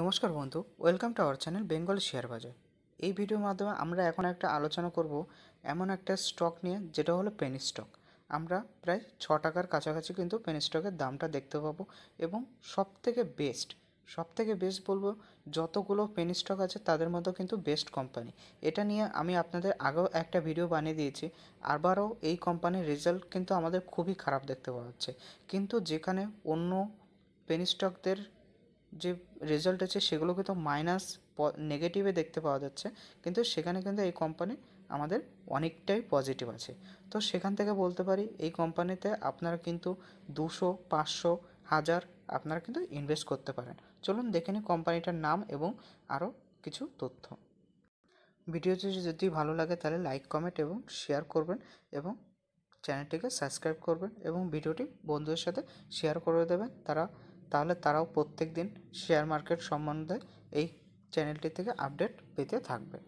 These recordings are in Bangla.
নমস্কার বন্ধু welcome to our channel Bengal share বাজার এই ভিডিওর মাধ্যমে আমরা এখন একটা আলোচনা করব এমন একটা স্টক নিয়ে যেটা হলো পেনি স্টক আমরা প্রায় ছ টাকার কাছাকাছি কিন্তু পেনি স্টকের দামটা দেখতে পাবো এবং সবথেকে বেস্ট সবথেকে বেস্ট বলবো যতগুলো পেনি স্টক আছে তাদের মধ্যে কিন্তু বেস্ট কোম্পানি এটা নিয়ে আমি আপনাদের আগেও একটা ভিডিও বানিয়ে দিয়েছি আবারও এই কোম্পানির রেজাল্ট কিন্তু আমাদের খুবই খারাপ দেখতে পাওয়া যাচ্ছে কিন্তু যেখানে অন্য পেনি স্টকদের যে রেজাল্ট আছে সেগুলো কিন্তু মাইনাস নেগেটিভে দেখতে পাওয়া যাচ্ছে কিন্তু সেখানে কিন্তু এই কোম্পানি আমাদের অনেকটাই পজিটিভ আছে তো সেখান থেকে বলতে পারি এই কোম্পানিতে আপনারা কিন্তু দুশো পাঁচশো হাজার আপনারা কিন্তু ইনভেস্ট করতে পারেন চলুন দেখে নিই কোম্পানিটার নাম এবং আরও কিছু তথ্য ভিডিওটি যদি ভালো লাগে তাহলে লাইক কমেন্ট এবং শেয়ার করবেন এবং চ্যানেলটিকে সাবস্ক্রাইব করবেন এবং ভিডিওটি বন্ধুদের সাথে শেয়ার করে দেবেন তারা তাহলে তারাও প্রত্যেক দিন শেয়ার মার্কেট সম্বন্ধে এই চ্যানেলটি থেকে আপডেট পেতে থাকবে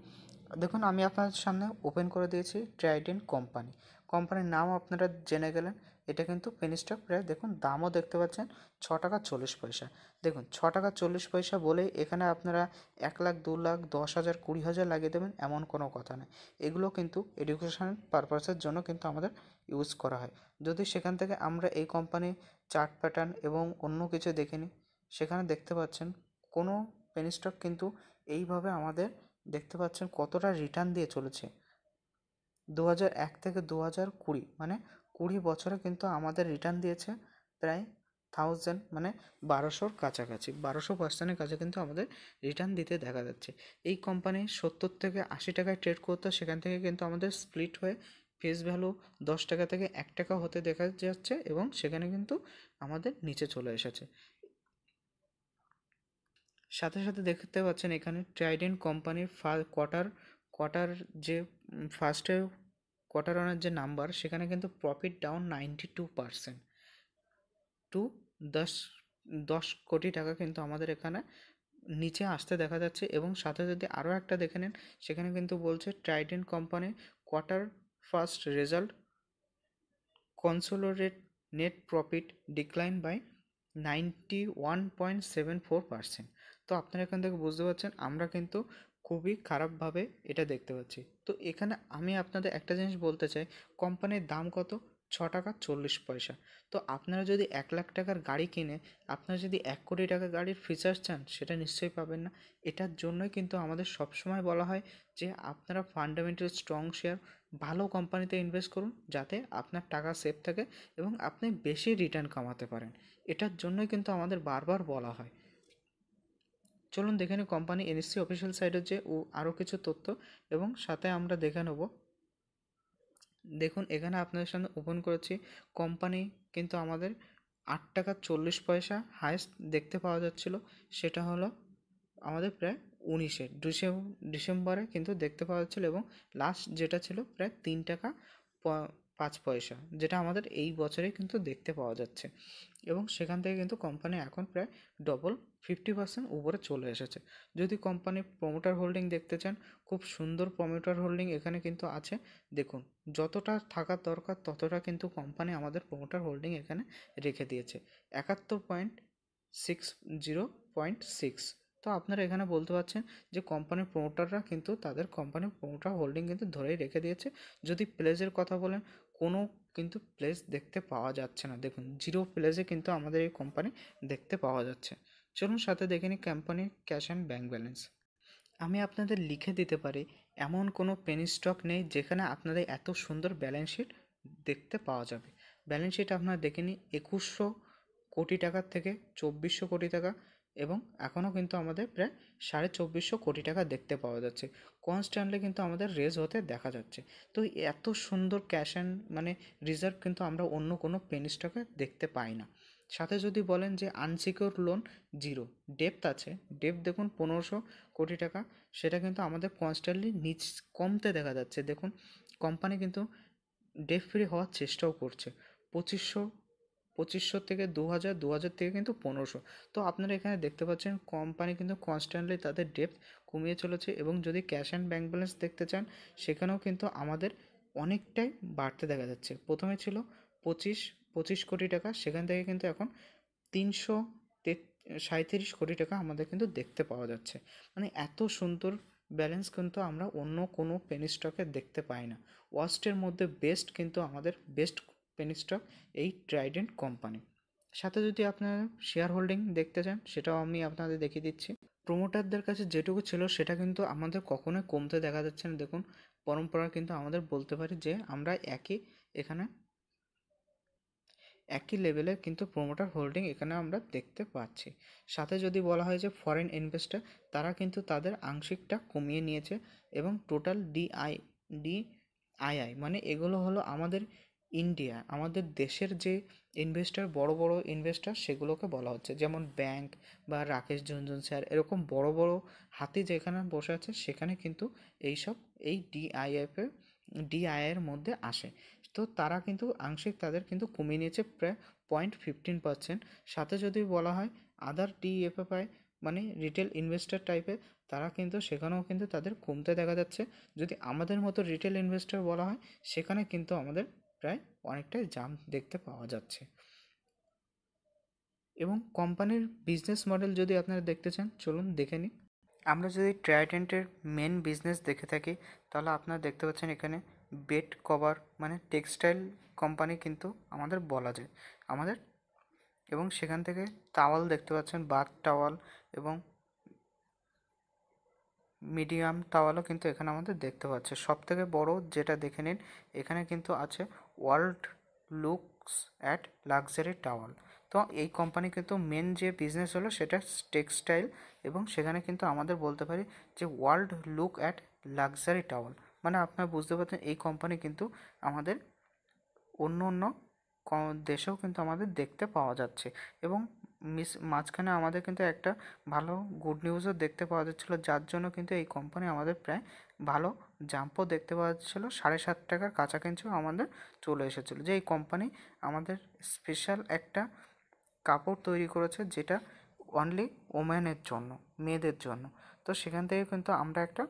দেখুন আমি আপনাদের সামনে ওপেন করে দিয়েছি ট্রাইডেন কোম্পানি কোম্পানির নাম আপনারা জেনে গেলেন এটা কিন্তু পেনি স্টক প্রায় দেখুন দামও দেখতে পাচ্ছেন ছ টাকা চল্লিশ পয়সা দেখুন ছ টাকা চল্লিশ পয়সা বলেই এখানে আপনারা এক লাখ দু লাখ দশ হাজার কুড়ি হাজার লাগিয়ে দেবেন এমন কোনো কথা নয় এগুলো কিন্তু এডুকেশান পারপাসের জন্য কিন্তু আমাদের ইউজ করা হয় যদি সেখান থেকে আমরা এই কোম্পানি চার্ট প্যাটার্ন এবং অন্য কিছু দেখে নিই সেখানে দেখতে পাচ্ছেন কোনো পেনি স্টক কিন্তু এইভাবে আমাদের দেখতে পাচ্ছেন কতটা রিটার্ন দিয়ে চলেছে দু এক থেকে দু হাজার কুড়ি মানে কুড়ি বছরে কিন্তু আমাদের রিটার্ন দিয়েছে প্রায় থাউজেন্ড মানে বারোশোর কাছাকাছি বারোশো পার্সেন্টের কাছে কিন্তু আমাদের রিটার্ন দিতে দেখা যাচ্ছে এই কোম্পানি সত্তর থেকে আশি টাকায় ট্রেড করতো সেখান থেকে কিন্তু আমাদের স্প্লিট হয়ে ফেস ভ্যালু দশ টাকা থেকে এক টাকা হতে দেখা যাচ্ছে এবং সেখানে কিন্তু আমাদের নিচে চলে এসেছে সাথে সাথে দেখতে পাচ্ছেন এখানে ট্রাইডেন্ট কোম্পানির ফার কোয়ার্টার কোয়ার্টার যে ফার্স্টে কোয়ার্টার ওয়ানের যে নাম্বার সেখানে কিন্তু profit down ninety two percent to দশ দশ কোটি টাকা কিন্তু আমাদের এখানে নিচে আসতে দেখা যাচ্ছে এবং সাথে যদি আরও একটা দেখে নেন সেখানে কিন্তু বলছে Trident company quarter first result consolidated net profit decline by ninety one point seven four percent তো আপনারা এখান থেকে বুঝতে পারছেন আমরা কিন্তু খুবই খারাপভাবে এটা দেখতে পাচ্ছি তো এখানে আমি আপনাদের একটা জিনিস বলতে চাই কোম্পানির দাম কত ছ টাকা চল্লিশ পয়সা তো আপনারা যদি এক লাখ টাকার গাড়ি কিনে আপনারা যদি এক কোটি টাকার গাড়ির ফিচার্স চান সেটা নিশ্চয়ই পাবেন না এটার জন্যই কিন্তু আমাদের সবসময় বলা হয় যে আপনারা ফান্ডামেন্টাল স্ট্রং শেয়ার ভালো কোম্পানিতে ইনভেস্ট করুন যাতে আপনার টাকা সেফ থাকে এবং আপনি বেশি রিটার্ন কামাতে পারেন এটার জন্যই কিন্তু আমাদের বারবার বলা হয় চলুন দেখে নিই কোম্পানি এনএসসি অফিসিয়াল সাইটের যে ও আরও কিছু তথ্য এবং সাথে আমরা দেখে নেব দেখুন এখানে আপনাদের সামনে ওপেন করেছি কোম্পানি কিন্তু আমাদের আট টাকা চল্লিশ পয়সা হায়েস্ট দেখতে পাওয়া যাচ্ছিল সেটা হলো আমাদের প্রায় উনিশে ডিসেম্বরে কিন্তু দেখতে পাওয়া যাচ্ছিলো এবং লাস্ট যেটা ছিল প্রায় তিন টাকা পাঁচ পয়সা যেটা আমাদের এই বছরে কিন্তু দেখতে পাওয়া যাচ্ছে এবং সেখান থেকে কিন্তু কোম্পানি এখন প্রায় ডবল ফিফটি পার্সেন্ট উপরে চলে এসেছে যদি কোম্পানি প্রমোটার হোল্ডিং দেখতে চান খুব সুন্দর প্রমোটার হোল্ডিং এখানে কিন্তু আছে দেখুন যতটা থাকার দরকার ততটা কিন্তু কোম্পানি আমাদের প্রমোটার হোল্ডিং এখানে রেখে দিয়েছে একাত্তর point six zero point six তো আপনারা এখানে বলতে পারছেন যে কোম্পানির প্রমোটাররা কিন্তু তাদের কোম্পানির প্রমোটার হোল্ডিং কিন্তু ধরেই রেখে দিয়েছে যদি প্লেজের কথা বলেন কোনো কিন্তু প্লেস দেখতে পাওয়া যাচ্ছে না দেখুন জিরো প্লেসে কিন্তু আমাদের এই কোম্পানি দেখতে পাওয়া যাচ্ছে চলুন সাথে দেখে নিই কোম্পানির ক্যাশ অ্যান্ড ব্যাঙ্ক ব্যালেন্স আমি আপনাদের লিখে দিতে পারি এমন কোনো পেনি স্টক নেই যেখানে আপনাদের এত সুন্দর ব্যালেন্স শিট দেখতে পাওয়া যাবে ব্যালেন্স শিট আপনারা দেখে নিই একুশশো কোটি টাকার থেকে চব্বিশশো কোটি টাকা এবং এখনও কিন্তু আমাদের প্রায় সাড়ে চব্বিশশো কোটি টাকা দেখতে পাওয়া যাচ্ছে কনস্ট্যান্টলি কিন্তু আমাদের রেজ হতে দেখা যাচ্ছে তো এত সুন্দর ক্যাশ অ্যান্ড মানে রিজার্ভ কিন্তু আমরা অন্য কোনো পেন স্টকে দেখতে পাই না সাথে যদি বলেন যে আনসিকিউর লোন জিরো ডেপথ আছে ডেপ দেখুন পনেরোশো কোটি টাকা সেটা কিন্তু আমাদের কনস্ট্যান্টলি নিচ কমতে দেখা যাচ্ছে দেখুন কোম্পানি কিন্তু ডেপ ফ্রি হওয়ার চেষ্টাও করছে পঁচিশশো পঁচিশশো থেকে দু হাজার দু হাজার থেকে কিন্তু পনেরোশো তো আপনারা এখানে দেখতে পাচ্ছেন কোম্পানি কিন্তু কনস্ট্যান্টলি তাদের ডেপথ কমিয়ে চলেছে এবং যদি ক্যাশ অ্যান্ড ব্যাঙ্ক ব্যালেন্স দেখতে চান সেখানেও কিন্তু আমাদের অনেকটাই বাড়তে দেখা যাচ্ছে প্রথমে ছিল পঁচিশ পঁচিশ কোটি টাকা সেখান থেকে কিন্তু এখন তিনশো তে সাঁত্রিশ কোটি টাকা আমাদের কিন্তু দেখতে পাওয়া যাচ্ছে মানে এত সুন্দর ব্যালেন্স কিন্তু আমরা অন্য কোনো পেন স্টকে দেখতে পাই না ওয়াস্টের মধ্যে বেস্ট কিন্তু আমাদের বেস্ট স্টক এই ট্রাইডেন্ট কোম্পানি সাথে যদি আপনারা শেয়ার হোল্ডিং দেখতে চান সেটাও আমি আপনাদের দেখিয়ে দিচ্ছি প্রোমোটারদের কাছে যেটুকু ছিল সেটা কিন্তু আমাদের কখনোই কমতে দেখা যাচ্ছে না দেখুন পরম্পরা কিন্তু আমাদের বলতে পারি যে আমরা একই এখানে একই লেভেলের কিন্তু প্রোমোটার হোল্ডিং এখানে আমরা দেখতে পাচ্ছি সাথে যদি বলা হয় যে ফরেন ইনভেস্টার তারা কিন্তু তাদের আংশিকটা কমিয়ে নিয়েছে এবং টোটাল ডিআই ডি আইআই মানে এগুলো হলো আমাদের ইন্ডিয়া আমাদের দেশের যে ইনভেস্টার বড় বড় ইনভেস্টার সেগুলোকে বলা হচ্ছে যেমন ব্যাংক বা রাকেশ ঝুনঝুন স্যার এরকম বড় বড় হাতি যেখানে বসে আছে সেখানে কিন্তু এইসব এই ডিআইএফের ডিআইয়ের মধ্যে আসে তো তারা কিন্তু আংশিক তাদের কিন্তু কমিয়ে নিয়েছে প্রায় পয়েন্ট ফিফটিন পার্সেন্ট সাথে যদি বলা হয় আদার e ডিএফএফআই মানে রিটেল ইনভেস্টার টাইপের তারা কিন্তু সেখানেও কিন্তু তাদের কমতে দেখা যাচ্ছে যদি আমাদের মতো রিটেল ইনভেস্টার বলা হয় সেখানে কিন্তু আমাদের প্রায় অনেকটাই জাম দেখতে পাওয়া যাচ্ছে এবং কোম্পানির বিজনেস মডেল যদি আপনারা দেখতে চান চলুন দেখে নিই আমরা যদি ট্রাইডেন্টের মেন বিজনেস দেখে থাকি তাহলে আপনারা দেখতে পাচ্ছেন এখানে বেড কভার মানে টেক্সটাইল কোম্পানি কিন্তু আমাদের বলা যায় আমাদের এবং সেখান থেকে টাওয়াল দেখতে পাচ্ছেন বাথ টাওয়াল এবং মিডিয়াম টাওয়ালও কিন্তু এখানে আমাদের দেখতে পাচ্ছে সব থেকে বড়ো যেটা দেখে নিন এখানে কিন্তু আছে world looks at luxury towel তো এই কোম্পানি কিন্তু মেন যে বিজনেস হলো সেটা টেক্সটাইল এবং সেখানে কিন্তু আমাদের বলতে পারি যে world look at luxury towel মানে আপনারা বুঝতে পারছেন এই কোম্পানি কিন্তু আমাদের অন্য অন্য দেশেও কিন্তু আমাদের দেখতে পাওয়া যাচ্ছে এবং মিস মাঝখানে আমাদের কিন্তু একটা ভালো গুড নিউজও দেখতে পাওয়া যাচ্ছিলো যার জন্য কিন্তু এই কোম্পানি আমাদের প্রায় ভালো জাম্পও দেখতে পাওয়া যাচ্ছিলো সাড়ে সাত টাকার কাছাকাছিও আমাদের চলে এসেছিলো যে এই কোম্পানি আমাদের স্পেশাল একটা কাপড় তৈরি করেছে যেটা অনলি ওমেনের জন্য মেয়েদের জন্য তো সেখান থেকে কিন্তু আমরা একটা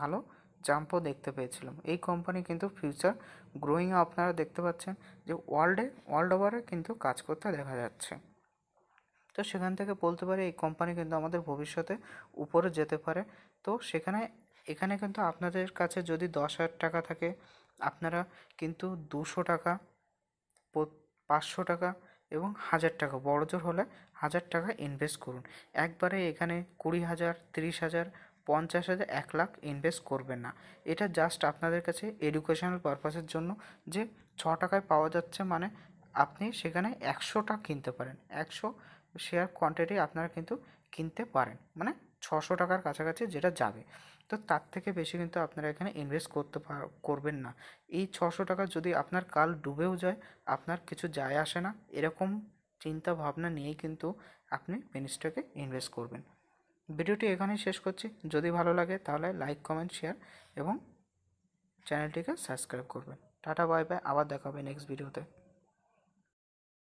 ভালো জাম্পও দেখতে পেয়েছিলাম এই কোম্পানি কিন্তু ফিউচার গ্রোয়িং আপনারা দেখতে পাচ্ছেন যে ওয়ার্ল্ডে ওয়ার্ল্ড ওভারে কিন্তু কাজ করতে দেখা যাচ্ছে তো সেখান থেকে বলতে পারি এই কোম্পানি কিন্তু আমাদের ভবিষ্যতে উপরে যেতে পারে তো সেখানে এখানে কিন্তু আপনাদের কাছে যদি দশ হাজার টাকা থাকে আপনারা কিন্তু দুশো টাকা পাঁচশো টাকা এবং হাজার টাকা বড় জোর হলে হাজার টাকা ইনভেস্ট করুন একবারে এখানে কুড়ি হাজার তিরিশ হাজার পঞ্চাশ হাজার এক লাখ ইনভেস্ট করবেন না এটা জাস্ট আপনাদের কাছে এডুকেশনাল পারপাসের জন্য যে ছ টাকায় পাওয়া যাচ্ছে মানে আপনি সেখানে একশোটা কিনতে পারেন একশো শেয়ার কোয়ান্টিটি আপনারা কিন্তু কিনতে পারেন মানে ছশো টাকার কাছাকাছি যেটা যাবে তো তার থেকে বেশি কিন্তু আপনারা এখানে ইনভেস্ট করতে করবেন না এই ছশো টাকা যদি আপনার কাল ডুবেও যায় আপনার কিছু যায় আসে না এরকম চিন্তা ভাবনা নিয়েই কিন্তু আপনি পেনিসটাকে ইনভেস্ট করবেন ভিডিওটি এখানেই শেষ করছি যদি ভালো লাগে তাহলে লাইক কমেন্ট শেয়ার এবং চ্যানেলটিকে সাবস্ক্রাইব করবেন টাটা বাই বাই আবার দেখা হবে নেক্সট ভিডিওতে